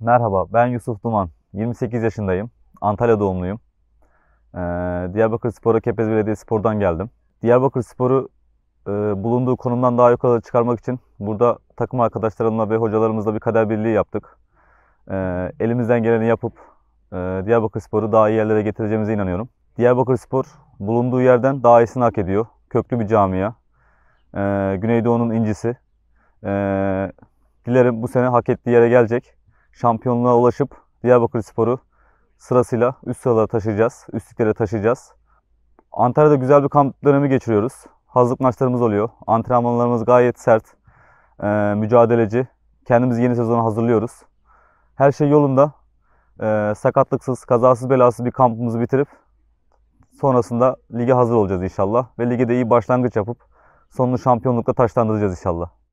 Merhaba, ben Yusuf Duman. 28 yaşındayım. Antalya doğumluyum. Ee, Diyarbakır Spor'a Kepez Spor'dan geldim. Diyarbakır Spor'u e, bulunduğu konumdan daha yukarı çıkarmak için burada takım arkadaşlarımla ve hocalarımızla bir kader birliği yaptık. Ee, elimizden geleni yapıp e, Diyarbakır Spor'u daha iyi yerlere getireceğimize inanıyorum. Diyarbakır Spor bulunduğu yerden daha iyisini hak ediyor. Köklü bir camia. Ee, Güneydoğu'nun incisi. Ee, dilerim bu sene hak ettiği yere gelecek şampiyonluğa ulaşıp Diyarbakır Spor'u sırasıyla üst sıralara taşıyacağız, üstlüklere taşıyacağız. Antalya'da güzel bir kamp dönemi geçiriyoruz. Hazırlık maçlarımız oluyor. Antrenmanlarımız gayet sert, e, mücadeleci. Kendimizi yeni sezona hazırlıyoruz. Her şey yolunda. E, sakatlıksız, kazasız belasız bir kampımızı bitirip sonrasında lige hazır olacağız inşallah. Ve lige de iyi başlangıç yapıp sonunu şampiyonlukla taşlandıracağız inşallah.